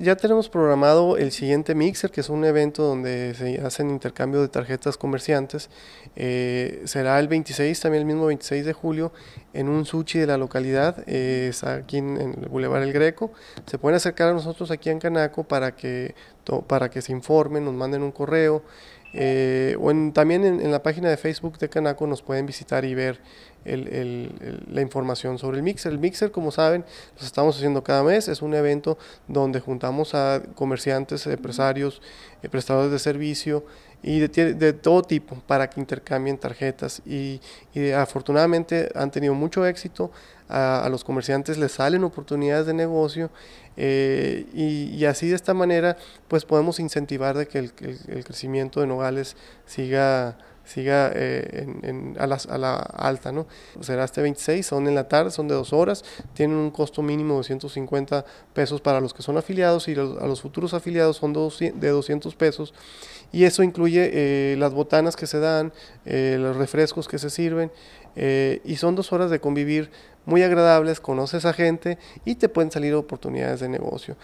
Ya tenemos programado el siguiente Mixer, que es un evento donde se hacen intercambio de tarjetas comerciantes. Eh, será el 26, también el mismo 26 de julio, en un sushi de la localidad, eh, es aquí en, el Boulevard El Greco. Se pueden acercar a nosotros aquí en Canaco para que, para que se informen, nos manden un correo. Eh, o también en, la página de Facebook de Canaco nos pueden visitar y ver el, la información sobre el mixer. El mixer, como saben, lo estamos haciendo cada mes. Es un evento donde juntamos a comerciantes, empresarios, eh, prestadores de servicio y de, todo tipo para que intercambien tarjetas. Y, afortunadamente han tenido mucho éxito. A, los comerciantes les salen oportunidades de negocio eh, y, así de esta manera pues podemos incentivar de que el crecimiento de Nogales siga siga eh, en, a, las, a, la alta, ¿no? Será este 26, son en la tarde, son de dos horas, tienen un costo mínimo de 150 pesos para los que son afiliados y a los futuros afiliados son de 200 pesos y eso incluye eh, las botanas que se dan, eh, los refrescos que se sirven y son dos horas de convivir muy agradables, conoces a gente y te pueden salir oportunidades de negocio.